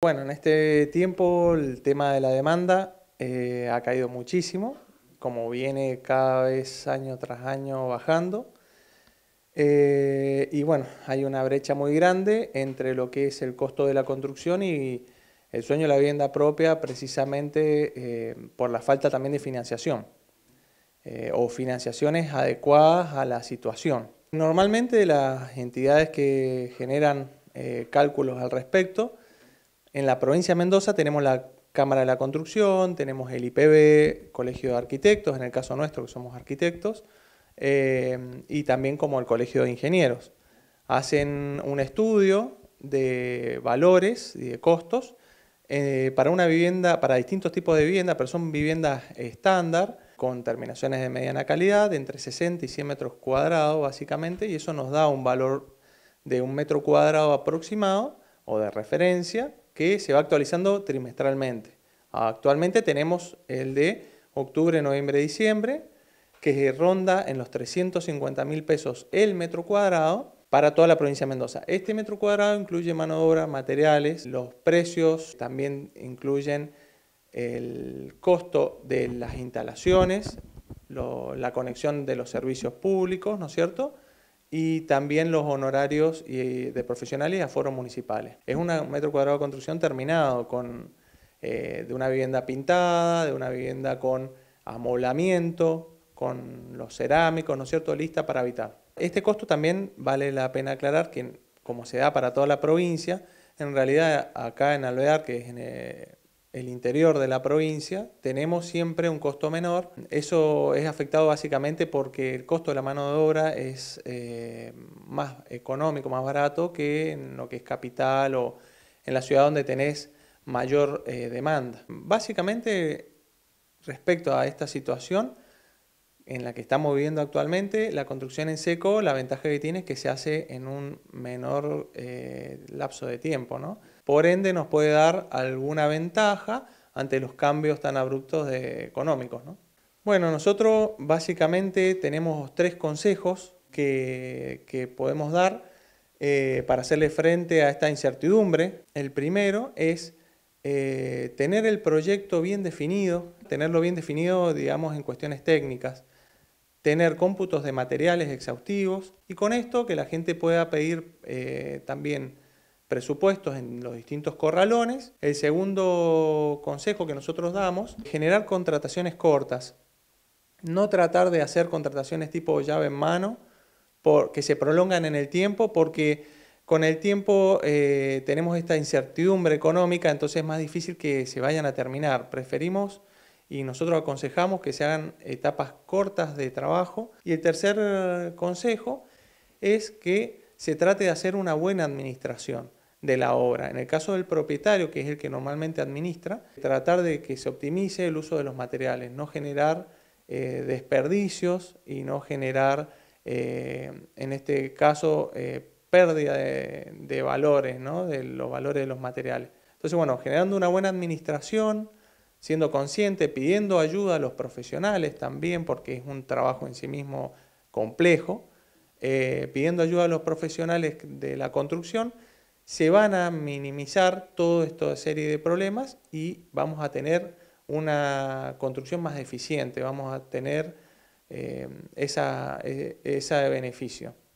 Bueno, en este tiempo el tema de la demanda eh, ha caído muchísimo, como viene cada vez año tras año bajando. Eh, y bueno, hay una brecha muy grande entre lo que es el costo de la construcción y el sueño de la vivienda propia, precisamente eh, por la falta también de financiación o financiaciones adecuadas a la situación. Normalmente las entidades que generan cálculos al respecto, en la provincia de Mendoza tenemos la Cámara de la Construcción, tenemos el IPB, Colegio de Arquitectos, en el caso nuestro que somos arquitectos, eh, y también como el Colegio de Ingenieros. Hacen un estudio de valores y de costos eh, para una vivienda, para distintos tipos de vivienda, pero son viviendas estándar con terminaciones de mediana calidad, de entre 60 y 100 metros cuadrados básicamente, y eso nos da un valor de un metro cuadrado aproximado o de referencia que se va actualizando trimestralmente. Actualmente tenemos el de octubre, noviembre, diciembre, que ronda en los 350 mil pesos el metro cuadrado para toda la provincia de Mendoza. Este metro cuadrado incluye mano de obra, materiales, los precios también incluyen el costo de las instalaciones, la conexión de los servicios públicos, ¿no es cierto? y también los honorarios eh, de profesionales a foros municipales. Es un metro cuadrado de construcción terminado, con, eh, de una vivienda pintada, de una vivienda con amoblamiento, con los cerámicos, ¿no es cierto?, lista para habitar. Este costo también vale la pena aclarar que, como se da para toda la provincia, en realidad acá en Alvear, que es en, eh, el interior de la provincia, tenemos siempre un costo menor. Eso es afectado básicamente porque el costo de la mano de obra es eh, más económico, más barato que en lo que es capital o en la ciudad donde tenés mayor eh, demanda. Básicamente, respecto a esta situación, en la que estamos viviendo actualmente, la construcción en seco, la ventaja que tiene es que se hace en un menor eh, lapso de tiempo, Por ende, nos puede dar alguna ventaja ante los cambios tan abruptos económicos, Bueno, nosotros básicamente tenemos tres consejos que, podemos dar eh, para hacerle frente a esta incertidumbre. El primero es eh, tener el proyecto bien definido, tenerlo bien definido, digamos, en cuestiones técnicas tener cómputos de materiales exhaustivos y con esto que la gente pueda pedir eh, también presupuestos en los distintos corralones. El segundo consejo que nosotros damos, generar contrataciones cortas. No tratar de hacer contrataciones tipo llave en mano porque que se prolongan en el tiempo porque con el tiempo eh, tenemos esta incertidumbre económica, entonces es más difícil que se vayan a terminar. Preferimos y nosotros aconsejamos que se hagan etapas cortas de trabajo. Y el tercer eh, consejo es que se trate de hacer una buena administración de la obra. En el caso del propietario, que es el que normalmente administra, tratar de que se optimice el uso de los materiales, no generar eh, desperdicios y no generar, eh, en este caso, pérdida de, de valores, ¿no? de los valores de los materiales. Entonces, bueno, generando una buena administración, siendo consciente, pidiendo ayuda a los profesionales también, porque es un trabajo en sí mismo complejo, eh, pidiendo ayuda a los profesionales de la construcción, se van a minimizar toda esta serie de problemas y vamos a tener una construcción más eficiente, vamos a tener eh, esa, e, ese beneficio.